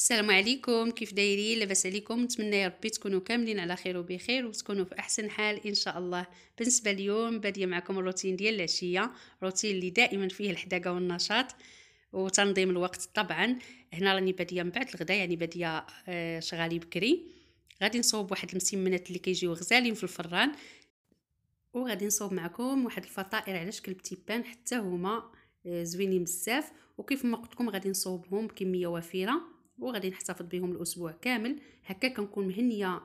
السلام عليكم كيف دايرين لاباس عليكم نتمنى يا ربي تكونوا كاملين على خير وبخير وتكونوا في احسن حال ان شاء الله بالنسبه اليوم باديه معكم الروتين ديال العشيه روتين اللي دائما فيه الحداقه والنشاط وتنظيم الوقت طبعا هنا راني باديه من بعد الغداء يعني باديه آه، شغالي بكري غادي نصوب واحد المسمنات اللي كيجيو غزالين في الفران وغادي نصوب معكم واحد الفطائر على شكل بتيبان حتى هما آه، زوينين بزاف وكيف ما قلت لكم غادي نصوبهم بكميه وفيره وغادي نحتفظ بهم الاسبوع كامل هكا كنكون مهنيه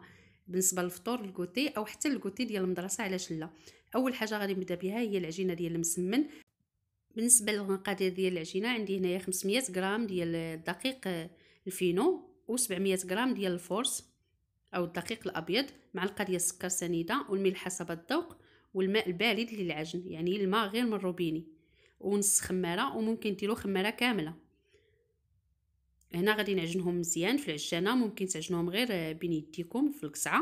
بالنسبه للفطور الكوتي او حتى الكوتي ديال المدرسه علاش لا اول حاجه غادي نبدا بها هي العجينه ديال المسمن بالنسبه للمقادير ديال العجينه عندي هنايا 500 غرام ديال الدقيق الفينو و700 غرام ديال الفورس او الدقيق الابيض معلقه ديال السكر سنيده والملح حسب الذوق والماء البارد للعجن يعني الماء غير من الروبيني ونص خماره وممكن ديروا خماره كامله هنا غادي نعجنهم مزيان في العجانه ممكن تعجنهم غير بين يديكم في القصعه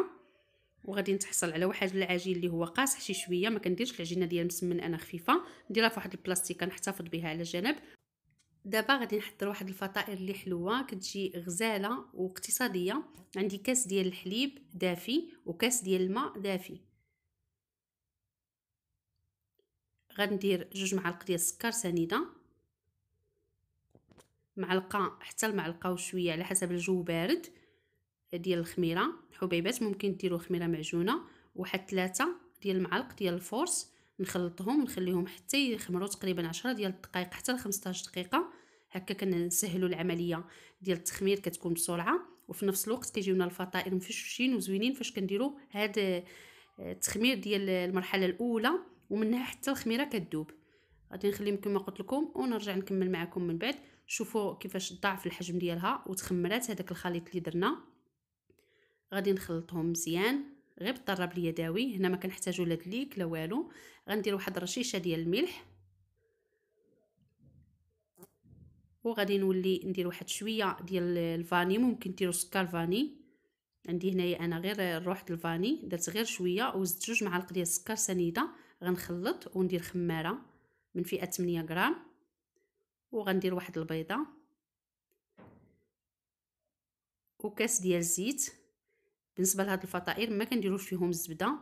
وغادي نتحصل على واحد العجين اللي هو قاصح شي شويه ما كنديرش العجينه ديال المسمن انا خفيفه نديرها في واحد البلاستيكه نحتفظ بها على جنب دابا غادي نحضر واحد الفطائر اللي حلوه كتجي غزاله واقتصاديه عندي كاس ديال الحليب دافي وكاس ديال الماء دافي غندير جوج معالق ديال السكر سنيده معلقه حتى المعلقه وشويه على حسب الجو بارد ديال الخميره الحبيبات ممكن ديروا خميره معجونه واحد ثلاثه ديال المعالق ديال الفورس نخلطهم ونخليهم حتى يخمروا تقريبا 10 ديال الدقائق حتى ل 15 دقيقه هكا كنسهلوا العمليه ديال التخمير كتكون بسرعه وفي نفس الوقت كيجيونا الفطائر مفشوشين وزوينين فاش كنديروا هذا آه، التخمير ديال المرحله الاولى ومنها حتى الخميره كتذوب غادي نخليهم كما قلت لكم ونرجع نكمل معكم من بعد شوفوا كيفاش ضعف الحجم ديالها وتخمرات هذاك الخليط اللي درنا غادي نخلطهم مزيان غير بالطراب اليدوي هنا ما كنحتاجوا لا دليك لا والو غندير واحد رشيشه ديال الملح وغادي نولي ندير واحد شويه ديال الفاني ممكن ديروا سكر فاني عندي هنايا انا غير روح الفاني درت غير شويه وزدت جوج معالق ديال السكر سنيده غنخلط وندير خماره من فئه 8 غرام وغندير واحد البيضه وكاس ديال الزيت بالنسبه لهاد الفطائر ما كنديروش فيهم الزبده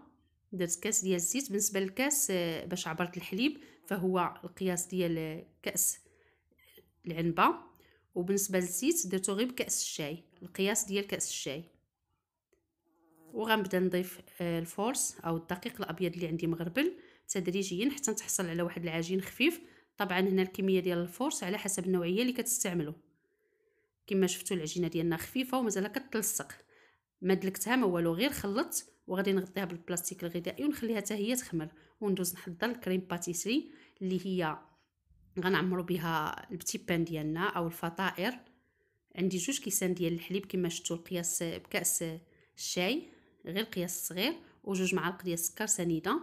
درت كاس ديال الزيت بالنسبه للكاس آه، باش عبرت الحليب فهو القياس ديال آه، كاس العنبه وبالنسبه للزيت درتو غير بكاس الشاي القياس ديال كاس الشاي وغنبدا نضيف آه، الفورس او الدقيق الابيض اللي عندي مغربل تدريجيا حتى تحصل على واحد العجين خفيف طبعا هنا الكميه ديال الفورس على حسب النوعيه اللي كتستعملو كما شفتوا العجينه ديالنا خفيفه ومازال كتلصق ما دلكتها ما والو غير خلطت وغادي نغطيها بالبلاستيك الغذائي ونخليها حتى هي تخمر وندوز نحضر الكريم باتيسري اللي هي غنعمرو بها البتي بان ديالنا او الفطائر عندي جوج كيسان ديال الحليب كما شفتوا القياس بكاس الشاي غير قياس صغير وجوج معالق ديال السكر سنيده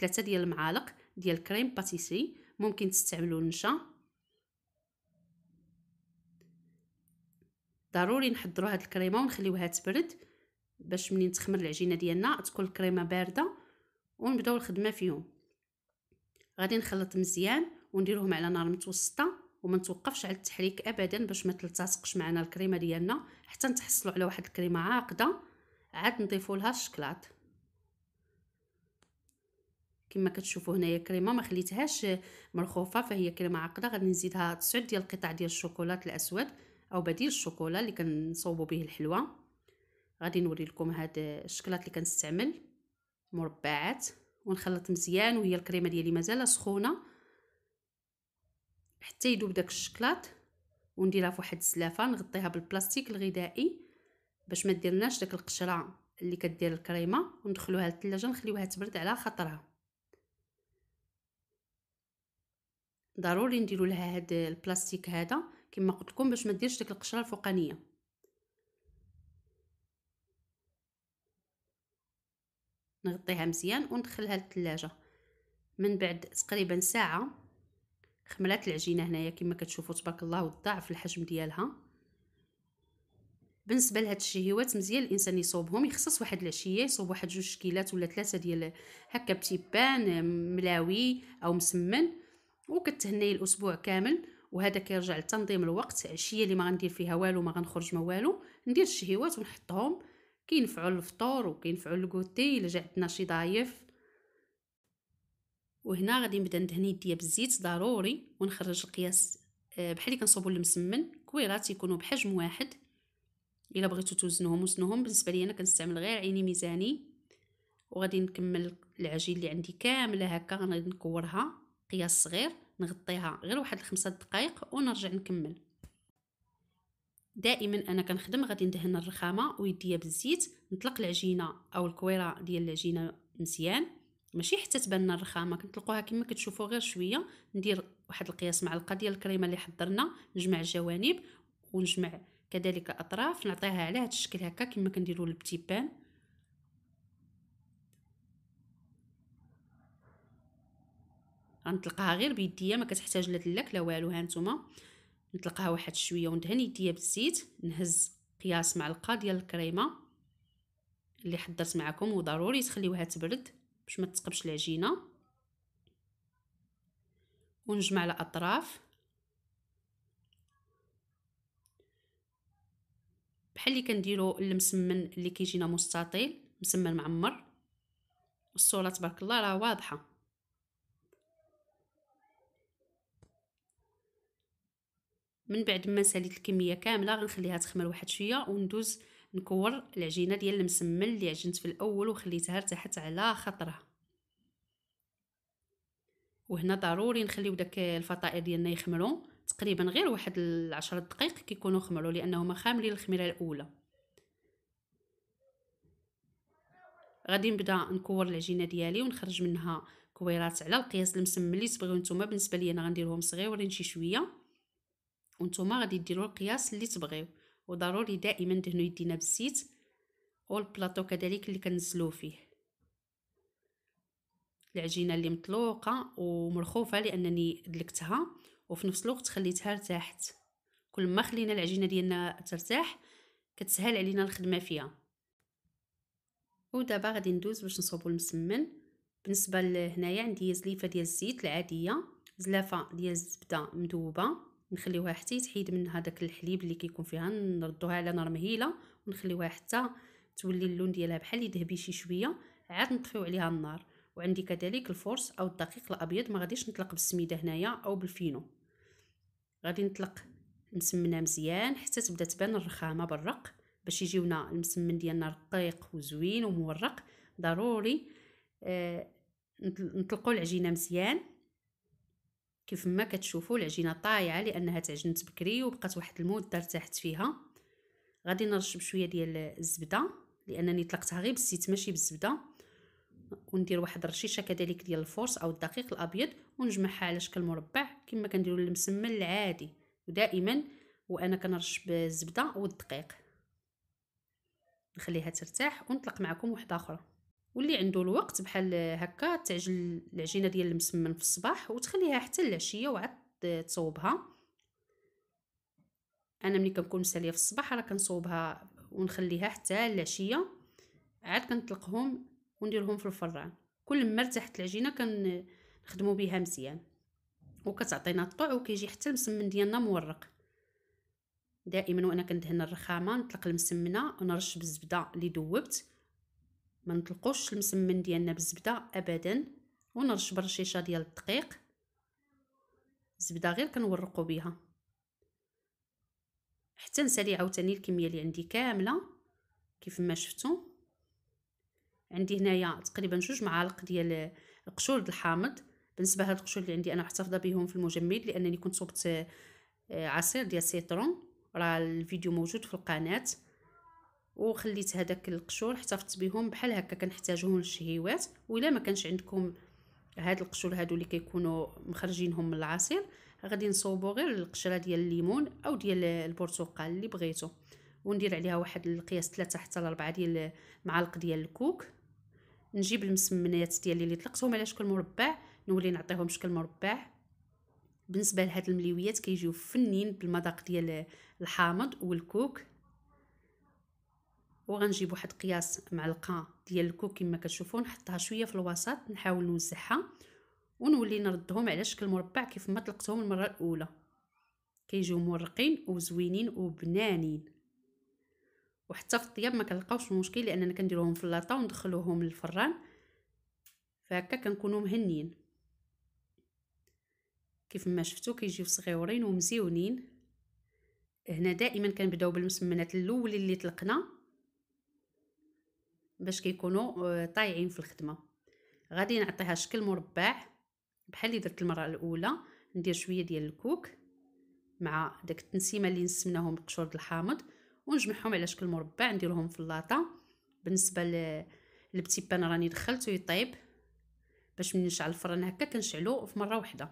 ثلاثة ديال المعالق ديال كريم باتيسري ممكن تستعملوا النشا ضروري نحضروا هاد الكريمه ونخليوها تبرد باش منين تخمر العجينه ديالنا تكون الكريمه بارده ونبداو الخدمه فيهم غادي نخلط مزيان ونديروهم على نار متوسطه وما نتوقفش على التحريك ابدا باش ما تلتصقش معنا الكريمه ديالنا حتى نتحصلوا على واحد الكريمه عاقده عاد نضيفوا لها الشكلاط كما كتشوفوا هنايا كريمه ما خليتهاش مرخوفه فهي كريمه عقده غادي نزيدها 9 ديال القطع ديال الشوكولات الاسود او بديل الشوكولا اللي كنصوبوا به الحلوى غادي نوري لكم هاد الشكلاط اللي كنستعمل مربعات ونخلط مزيان وهي الكريمه ديالي مازال سخونه حتى يذوب داك الشكلاط ونديرها فواحد السلافه نغطيها بالبلاستيك الغذائي باش ما ديرناش داك القشره اللي كدير الكريمه وندخلوها للثلاجه نخليوها تبرد على خاطرها ضروري نديرو لها هاد البلاستيك هذا كما قلت لكم باش ما ديرش ديك القشره الفوقانيه نغطيها مزيان وندخلها للثلاجه من بعد تقريبا ساعه خملات العجينه هنايا كما كتشوفوا تبارك الله وضاعف الحجم ديالها بالنسبه لهاد الشهيوات مزيان الانسان يصوبهم يخصص واحد العشيه يصوب واحد جوج شكيلات ولا ثلاثه ديال هكا بتيبان ملاوي او مسمن وكتهني الاسبوع كامل وهذا كيرجع لتنظيم الوقت عشيه اللي ما غندير فيها والو ما غنخرج ما والو ندير الشهيوات ونحطهم كينفعوا الفطور وكينفعوا الكوتي الا جا عندنا شي ضايف وهنا غادي نبدا ندهني يديا بالزيت ضروري ونخرج القياس آه، بحال اللي كنصوبوا المسمن كويرات يكونوا بحجم واحد الا بغيتو توزنوهم وزنوهم بالنسبه لي انا كنستعمل غير عيني ميزاني وغادي نكمل العجين اللي عندي كامله هكا غادي نكورها قياس صغير نغطيها غير واحد الخمسة دقائق ونرجع نكمل دائما انا كنخدم غادي ندهن الرخامه ويديا بالزيت نطلق العجينه او الكويره ديال العجينه مزيان ماشي حتى تبان الرخامه كنطلقوها كما كتشوفوا غير شويه ندير واحد القياس معلقه ديال الكريمه اللي حضرنا نجمع الجوانب ونجمع كذلك الاطراف نعطيها على هذا الشكل هكا كما كنديروا للبتيبان غنطلقها غير بيديا ما كتحتاج لا دلاك لا والو هانتوما نطلقها واحد شويه وندهن يديا بالزيت نهز قياس معلقه ديال الكريمه اللي حضرت معكم وضروري تخليوها تبرد باش ما تثقبش العجينه ونجمع على الاطراف بحال اللي كنديرو المسمن اللي كيجينا مستطيل مسمن معمر الصوره تبارك الله راه واضحه من بعد ما ساليت الكميه كامله غنخليها تخمر واحد شويه وندوز نكور العجينه ديال المسمن اللي عجنت في الاول وخليتها ارتاحت على خطرها وهنا ضروري نخليو داك الفطائر ديالنا يخمروا تقريبا غير واحد العشرة دقائق كيكونوا خمروا لانهما خاملين الخميره الاولى غادي نبدا نكور العجينه ديالي ونخرج منها كويرات على القياس المسمن اللي تبغيو نتوما بالنسبه لي انا غنديرهم صغيورين شي شويه وانتم غادي ديروا القياس اللي تبغيو وضروري دائما دهنوا يدينا بالزيت والبلاطو كذلك اللي كنزلو فيه العجينه اللي مطلوقه ومرخوفه لانني دلكتها وفي نفس الوقت خليتها ارتاحت كل ما خلينا العجينه ديالنا ترتاح كتسهل علينا الخدمه فيها ودابا غادي ندوز باش نصوبو المسمن بالنسبه لهنايا عندي زليفه ديال الزيت العاديه زلافه ديال الزبده مذوبه نخليوها حتى يتحيد منها داك الحليب اللي كيكون فيها نردوها على نار مهيله ونخليوها حتى تولي اللون ديالها بحال يذهبي شي شويه عاد نطفيو عليها النار وعندي كذلك الفورس او الدقيق الابيض ما غاديش نطلق بالسميده هنايا او بالفينو غادي نطلق مسمنه مزيان حتى تبدا تبان الرخامه بالرق باش يجيونا المسمن ديالنا رقيق وزوين ومورق ضروري آه نطلقوا العجينه مزيان كيف ما كتشوفوا العجينه طايعه لانها تعجنت بكري وبقات واحد المده ارتاحت فيها غادي نرشب شويه ديال الزبده لانني طلقتها غير بالزيت ماشي بالزبده وندير واحد الرشيشه كذلك ديال الفورس او الدقيق الابيض ونجمعها على شكل مربع كما كنديروا المسمن العادي ودائما وانا كنرشب الزبده والدقيق نخليها ترتاح ونطلق معكم واحده اخرى واللي عنده الوقت بحال هكا تعجل العجينه ديال المسمن في الصباح وتخليها حتى العشيه وعاد تصوبها انا ملي كنكون مساليه في الصباح راه كنصوبها ونخليها حتى العشيه عاد كنطلقهم ونديرهم في الفران كل ما ارتاحت العجينه كنخدموا بها مزيان وكتعطينا الطوع وكيجي حتى المسمن ديالنا مورق دائما وانا كندهن الرخامه نطلق المسمنه ونرش بالزبده اللي دوبت ما نطلقوش المسمن ديالنا بالزبده ابدا ونرش برشيشه ديال الدقيق الزبده غير كنورقو بها حتى نسالي عاوتاني الكميه اللي عندي كامله كيف ما شفتوا عندي هنايا تقريبا جوج معالق ديال القشور الحامض بالنسبه لهاد القشور اللي عندي انا محتفظه بهم في المجمد لانني كنت صبت آه، عصير ديال سيترون راه الفيديو موجود في القناه وخليت هذاك القشور احتفظت بهم بحال هكا كنحتاجوهم للشهيوات وإلا ما كانش عندكم هاد القشور هادو اللي كيكونوا مخرجينهم من العصير غادي نصوبو غير القشره ديال الليمون او ديال البرتقال اللي بغيتو وندير عليها واحد القياس 3 حتى 4 ديال معالق ديال الكوك نجيب المسمنات ديالي اللي طلقتهم على شكل مربع نولي نعطيهم شكل مربع بالنسبه لهاد المليويات كيجيو فنين بالمذاق ديال الحامض والكوك وغنجيب واحد قياس معلقه ديال الكوك كما كتشوفوا نحطها شويه في الوسط نحاول نوزعها ونولي نردهم على شكل مربع كيف ما طلقتهم المره الاولى كيجيو مورقين وزوينين وبنانين وحتى في الطياب ما كنلقاوش المشكل لاننا كنديروهم في اللاطه وندخلوهم للفران فهكا كنكونوا مهنيين كيف ما شفتوا كيجيو صغيورين ومزيونين هنا دائما كنبداو بالمسمنات الاول اللي طلقنا باش كيكونوا آه، طايعين في الخدمه غادي نعطيها شكل مربع بحال اللي درت المره الاولى ندير شويه ديال الكوك مع داك التنسيمه اللي نسمناهم بالقشور الحامض ونجمعهم على شكل مربع نديرهم في اللاطه بالنسبه للبتيبان راني دخلته يطيب باش ملي نشعل الفرن هكا كنشعلو في مره واحده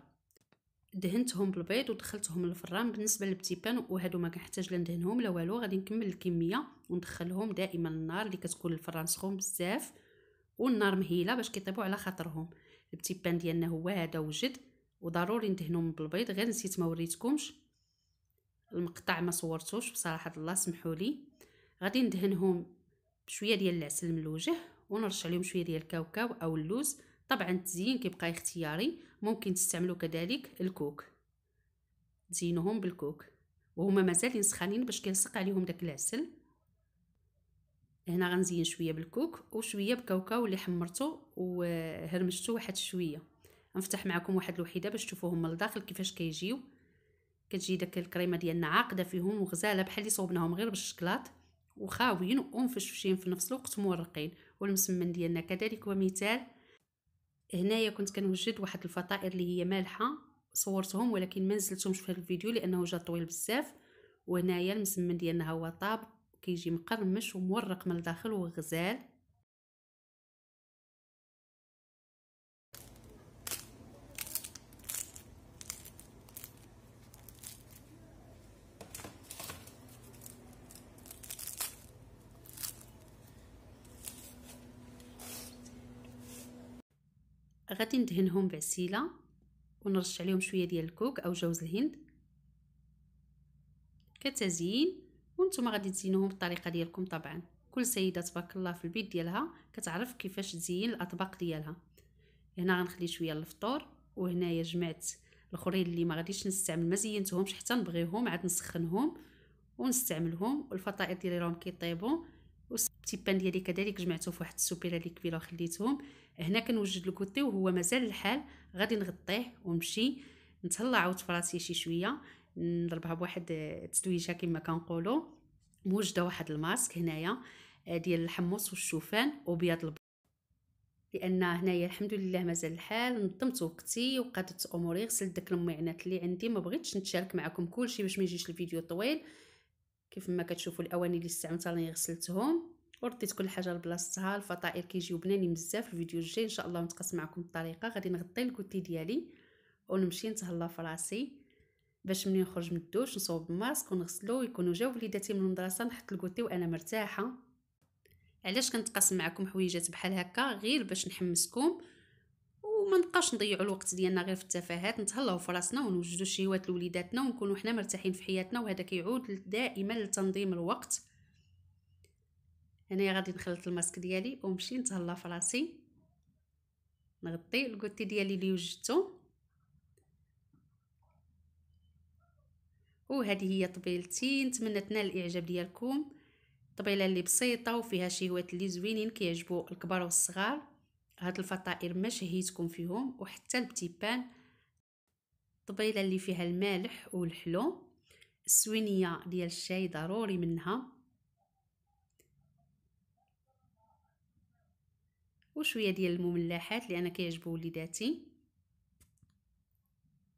دهنتهم بالبيض ودخلتهم للفران بالنسبه للبتيبان وهادو ما كنحتاج لا ندهنهم لا والو غادي نكمل الكميه وندخلهم دائما النار اللي كتكون الفران سخون بزاف والنار مهيله باش كيطيبوا على خاطرهم البتيبان ديالنا هو هذا وجد وضروري ندهنهم بالبيض غير نسيت ما وريتكمش المقطع ما صورتوش بصراحه الله سمحوا لي غادي ندهنهم بشويه ديال العسل من الوجه ونرش عليهم شويه ديال الكاوكاو او اللوز طبعا التزيين كيبقى اختياري ممكن تستعملوا كذلك الكوك تزينوهم بالكوك وهما مازالين سخانين باش كيلصق عليهم داك العسل هنا غنزين شويه بالكوك وشويه بكاوكاو اللي حمرته وهرمشته واحد شويه نفتح معكم واحد الوحيده باش تشوفوهم من الداخل كيفاش كيجيو كتجي داك الكريمه ديالنا عاقده فيهم وغزاله بحال اللي صوبناهم غير بالشكلاط وخاويين ومفشفشين في نفس الوقت مورقين والمسمن ديالنا كذلك ومثال هنايا كنت كنوجد واحد الفطائر اللي هي مالحه صورتهم ولكن ما نزلتهمش في الفيديو لانه جا طويل بزاف وهنايا المسمن ديالنا هو طاب كيجي مقرمش ومورق من الداخل وغزال غادي ندهنهم بعسيله ونرش عليهم شويه ديال الكوك او جوز الهند كتزيين وانتم غادي تزينوهم بالطريقه ديالكم طبعا كل سيده تبارك الله في البيت ديالها كتعرف كيفاش تزين الاطباق ديالها هنا غنخلي شويه الفطور وهنايا جمعت الاخرين اللي ما غاديش نستعمل ما زينتهمش حتى نبغيهم عاد نسخنهم ونستعملهم والفطائر ديالي راهم كيطيبوا والتيبان ديالي كذلك جمعته في واحد السوبيره اللي كبيره وخليتهم هنا كنوجد الكوتي وهو مازال الحال غادي نغطيه ونمشي نتهلا عاود فراسي شي شويه نضربها بواحد التسويجه كما كنقولوا موجده واحد الماسك هنايا آه، ديال الحمص والشوفان وبيض الب... لان هنايا الحمد لله مازال الحال نظمت وقتي وقادت اموري غسلت داك المعينات اللي عندي ما بغيتش نتشارك معكم كلشي باش ما يجيش الفيديو طويل كيف ما كتشوفوا الاواني اللي استعملتها راني غسلتهم ورديت كل حاجه لبلاصتها الفطائر كيجيو بنانين بزاف الفيديو الجاي ان شاء الله نتقاسم معكم الطريقه غادي نغطي الكوتي ديالي ونمشي نتهلا في راسي باش ملي نخرج من الدوش نصوب الماسك ونغسلو ويكونوا جاو وليداتي من المدرسه نحط الكوتي وانا مرتاحه علاش كنتقاسم معكم حويجات بحال هكا غير باش نحمسكم وما نبقاش نضيعوا الوقت ديالنا غير في التفاهات نتهلاو في راسنا ونوجدوا شي لوليداتنا ونكونوا حنا مرتاحين في حياتنا وهذا كيعود دائما لتنظيم الوقت هنايا غادي نخلط الماسك ديالي ونمشي نتهلا في راسي نغطي الكوتي ديالي اللي وجدته وهذه هي طبيلتي نتمنى تنال الاعجاب ديالكم طبيله اللي بسيطه وفيها شهوات اللي زوينين كيعجبوا الكبار والصغار هاد الفطائر ما شهيتكم فيهم وحتى البتيبان طبيله اللي فيها المالح والحلو السوينيه ديال الشاي ضروري منها وشويه ديال المملحات لان كيعجبوا وليداتي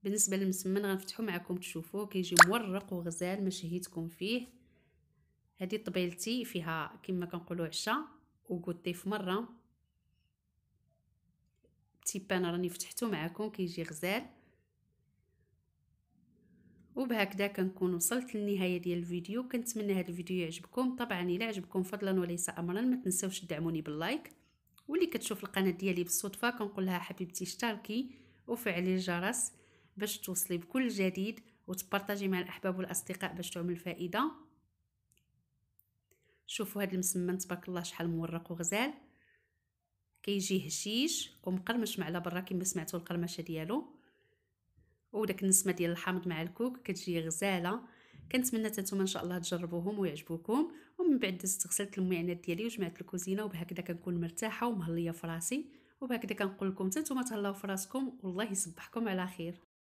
بالنسبه للمسمن غنفتحو معكم تشوفوه كيجي مورق وغزال ما شهيتكم فيه هذه طبيلتي فيها كما كنقولوا عشاء وكوتي في مره تيبان راني فتحته معكم كيجي غزال وبهكذا كنكون وصلت للنهايه ديال الفيديو كنتمنى هذا الفيديو يعجبكم طبعا الا عجبكم فضلا وليس امرا ما تنسوش تدعموني باللايك واللي كتشوف القناه ديالي بالصدفه كنقول لها حبيبتي اشتركي وفعلي الجرس باش توصلي بكل جديد وتبارطاجي مع الاحباب والاصدقاء باش تعمل فائده شوفوا هذا المسمن تبارك الله شحال مورق وغزال كيجي هشيش ومقرمش على برا كما سمعتوا القرمشه ديالو وداك النسمه ديال الحامض مع الكوك كتجي غزاله كنتمنى حتى نتوما ان شاء الله تجربوهم ويعجبوكم ومن بعد دزت غسلت المعينات ديالي وجمعت الكوزينه وبهكذا كنكون مرتاحه ومهليه فراسي وبهكذا كنقول لكم حتى نتوما تهلاو فراسكم والله يصبحكم على خير